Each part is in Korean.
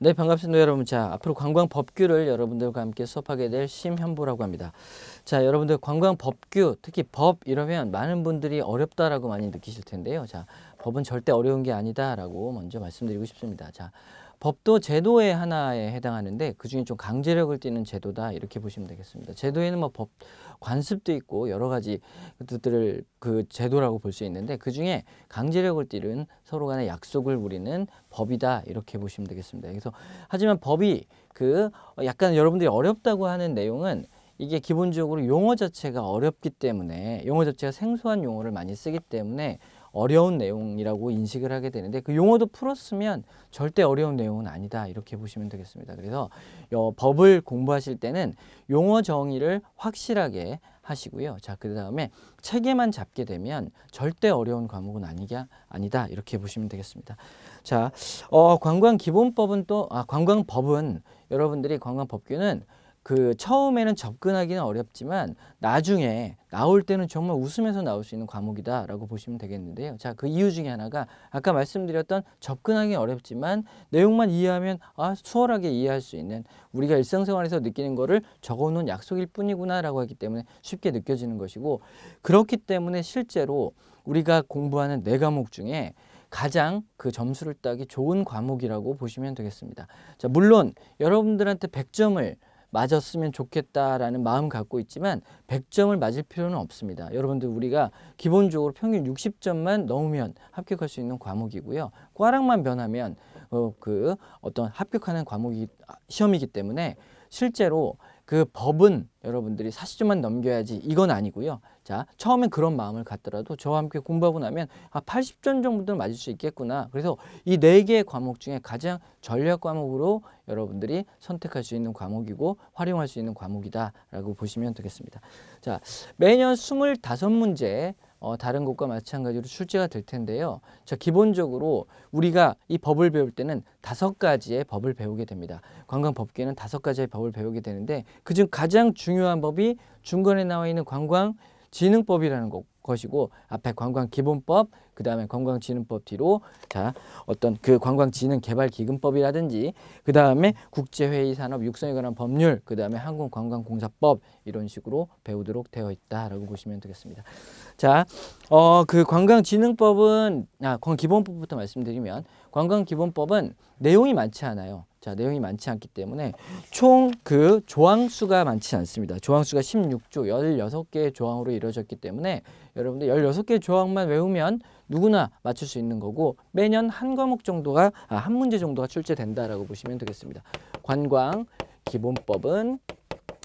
네 반갑습니다 여러분 자 앞으로 관광 법규를 여러분들과 함께 수업하게 될 심현보라고 합니다 자 여러분들 관광 법규 특히 법 이러면 많은 분들이 어렵다라고 많이 느끼실 텐데요 자 법은 절대 어려운 게 아니다 라고 먼저 말씀드리고 싶습니다 자 법도 제도의 하나에 해당하는데 그중에 좀 강제력을 띠는 제도다 이렇게 보시면 되겠습니다. 제도에는 뭐 법 관습도 있고 여러 가지 것들을 그 제도라고 볼 수 있는데 그중에 강제력을 띠는 서로 간의 약속을 우리는 법이다 이렇게 보시면 되겠습니다. 그래서 하지만 법이 그 약간 여러분들이 어렵다고 하는 내용은 이게 기본적으로 용어 자체가 어렵기 때문에 용어 자체가 생소한 용어를 많이 쓰기 때문에 어려운 내용이라고 인식을 하게 되는데 그 용어도 풀었으면 절대 어려운 내용은 아니다 이렇게 보시면 되겠습니다. 그래서 어, 법을 공부하실 때는 용어 정의를 확실하게 하시고요. 자, 그 다음에 체계만 잡게 되면 절대 어려운 과목은 아니냐, 아니다. 이렇게 보시면 되겠습니다. 자, 어, 관광 기본법은 또, 아, 관광법은 여러분들이 관광법규는 그 처음에는 접근하기는 어렵지만 나중에 나올 때는 정말 웃으면서 나올 수 있는 과목이다라고 보시면 되겠는데요. 자, 그 이유 중에 하나가 아까 말씀드렸던 접근하기 어렵지만 내용만 이해하면 아, 수월하게 이해할 수 있는 우리가 일상생활에서 느끼는 거를 적어놓은 약속일 뿐이구나라고 하기 때문에 쉽게 느껴지는 것이고 그렇기 때문에 실제로 우리가 공부하는 네 과목 중에 가장 그 점수를 따기 좋은 과목이라고 보시면 되겠습니다. 자, 물론 여러분들한테 1 0 0점을 맞았으면 좋겠다라는 마음 갖고 있지만 100점을 맞을 필요는 없습니다. 여러분들 우리가 기본적으로 평균 60점만 넘으면 합격할 수 있는 과목이고요. 과락만 변하면 어, 그 어떤 합격하는 과목이 아, 시험이기 때문에 실제로 그 법은 여러분들이 4 0점만 넘겨야지 이건 아니고요. 자 처음엔 그런 마음을 갖더라도 저와 함께 공부하고 나면 아 80점 정도는 맞을 수 있겠구나. 그래서 이 네 개의 과목 중에 가장 전략 과목으로 여러분들이 선택할 수 있는 과목이고 활용할 수 있는 과목이다라고 보시면 되겠습니다. 자 매년 스물 문제 어, 다른 곳과 마찬가지로 출제가 될 텐데요. 자, 기본적으로 우리가 이 법을 배울 때는 다섯 가지의 법을 배우게 됩니다. 관광법계는 다섯 가지의 법을 배우게 되는데 그중 가장 중요한 법이 중간에 나와 있는 관광진흥법이라는 거, 것이고 앞에 관광기본법 그 다음에 관광진흥법 뒤로 자 어떤 그 관광진흥개발기금법이라든지 그 다음에 국제회의 산업 육성에 관한 법률 그 다음에 항공관광공사법 이런 식으로 배우도록 되어 있다라고 보시면 되겠습니다. 자, 어 그 관광진흥법은 아, 기본법부터 말씀드리면 관광기본법은 내용이 많지 않아요. 자, 내용이 많지 않기 때문에 총 그 조항수가 많지 않습니다. 조항수가 16조 16개의 조항으로 이루어졌기 때문에 여러분들 16개의 조항만 외우면 누구나 맞출 수 있는 거고 매년 한 과목 정도가 아, 한 문제 정도가 출제된다라고 보시면 되겠습니다. 관광 기본법은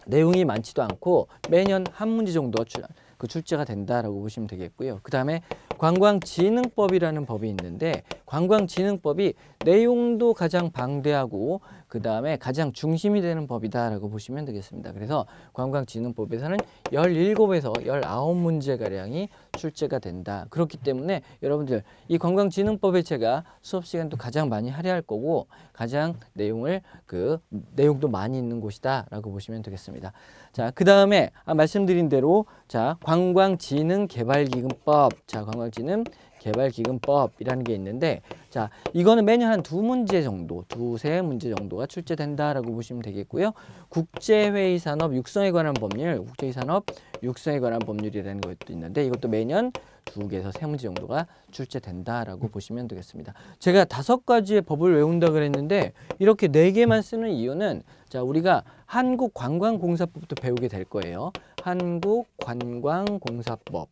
내용이 많지도 않고 매년 한 문제 정도가 출, 그 출제가 된다라고 보시면 되겠고요. 그 다음에 관광진흥법이라는 법이 있는데 관광진흥법이 내용도 가장 방대하고 그 다음에 가장 중심이 되는 법이다라고 보시면 되겠습니다. 그래서 관광진흥법에서는 열일에서열아 문제가량이 출제가 된다. 그렇기 때문에 여러분들 이 관광진흥법에 제가 수업 시간도 가장 많이 할애할 거고 가장 내용을 그 내용도 많이 있는 곳이다라고 보시면 되겠습니다. 자, 그 다음에 아, 말씀드린 대로 자 관광진흥개발기금법 자 관광진흥 개발기금법이라는 게 있는데 자 이거는 매년 한 두 문제 정도 두세 문제 정도가 출제된다라고 보시면 되겠고요 국제회의 산업 육성에 관한 법률 국제회의 산업 육성에 관한 법률이라는 것도 있는데 이것도 매년 두 개에서 세 문제 정도가 출제된다라고 보시면 되겠습니다 제가 다섯 가지의 법을 외운다 그랬는데 이렇게 네 개만 쓰는 이유는 자 우리가 한국관광공사법도 배우게 될 거예요 한국관광공사법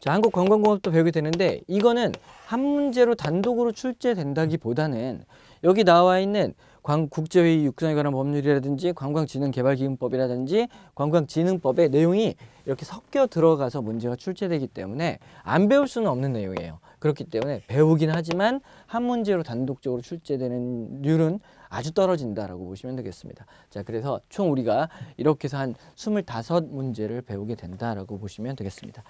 자, 한국관광공업도 배우게 되는데 이거는 한 문제로 단독으로 출제된다기보다는 여기 나와 있는 광, 국제회의 육상에 관한 법률이라든지 관광진흥개발기금법이라든지 관광진흥법의 내용이 이렇게 섞여 들어가서 문제가 출제되기 때문에 안 배울 수는 없는 내용이에요. 그렇기 때문에 배우긴 하지만 한 문제로 단독적으로 출제되는 률은 아주 떨어진다라고 보시면 되겠습니다. 자, 그래서 총 우리가 이렇게 해서 한 스물다섯 문제를 배우게 된다라고 보시면 되겠습니다.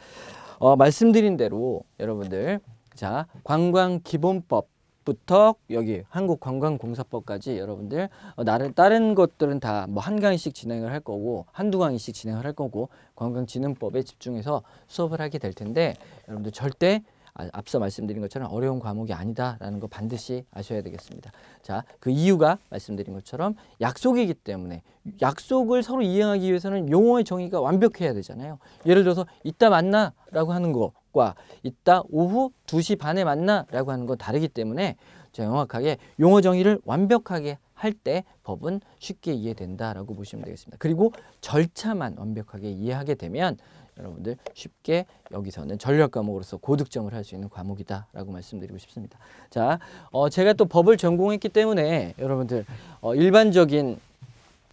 어, 말씀드린 대로 여러분들 자 관광 기본법 부터 여기 한국관광공사법까지 여러분들 어, 나를 다른 것들은 다 뭐한 강의씩 진행을 할 거고 한두 강의씩 진행을 할 거고 관광진흥법에 집중해서 수업을 하게 될 텐데 여러분들 절대 아, 앞서 말씀드린 것처럼 어려운 과목이 아니다라는 거 반드시 아셔야 되겠습니다. 자, 그 이유가 말씀드린 것처럼 약속이기 때문에 약속을 서로 이행하기 위해서는 용어의 정의가 완벽해야 되잖아요. 예를 들어서 이따 만나라고 하는 것과 이따 오후 2시 반에 만나라고 하는 건 다르기 때문에 정확하게 용어 정의를 완벽하게 할 때 법은 쉽게 이해된다라고 보시면 되겠습니다. 그리고 절차만 완벽하게 이해하게 되면 여러분들 쉽게 여기서는 전략 과목으로서 고득점을 할 수 있는 과목이다라고 말씀드리고 싶습니다. 자, 어, 제가 또 법을 전공했기 때문에 여러분들 어, 일반적인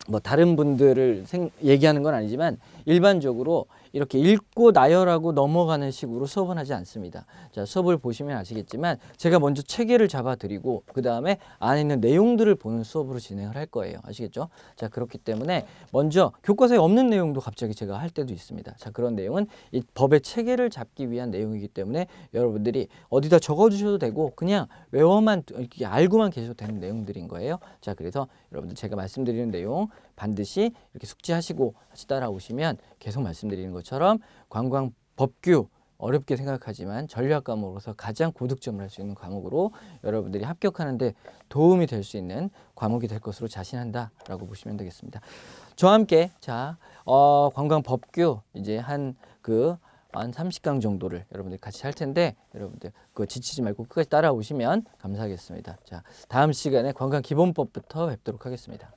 뭐 다른 분들을 생, 얘기하는 건 아니지만 일반적으로 이렇게 읽고 나열하고 넘어가는 식으로 수업은 하지 않습니다. 자, 수업을 보시면 아시겠지만 제가 먼저 체계를 잡아드리고 그 다음에 안에 있는 내용들을 보는 수업으로 진행을 할 거예요. 아시겠죠? 자, 그렇기 때문에 먼저 교과서에 없는 내용도 갑자기 제가 할 때도 있습니다. 자, 그런 내용은 이 법의 체계를 잡기 위한 내용이기 때문에 여러분들이 어디다 적어주셔도 되고 그냥 외워만 알고만 계셔도 되는 내용들인 거예요. 자, 그래서 여러분들 제가 말씀드리는 내용 반드시 이렇게 숙지하시고 다시 따라오시면 계속 말씀드리는 것처럼 관광 법규 어렵게 생각하지만 전략 과목으로서 가장 고득점을 할 수 있는 과목으로 여러분들이 합격하는데 도움이 될 수 있는 과목이 될 것으로 자신한다라고 보시면 되겠습니다. 저와 함께 자 어, 관광 법규 이제 한 그한 그, 삼십 강 정도를 여러분들 같이 할 텐데 여러분들 그 지치지 말고 끝까지 따라오시면 감사하겠습니다. 자 다음 시간에 관광 기본법부터 뵙도록 하겠습니다.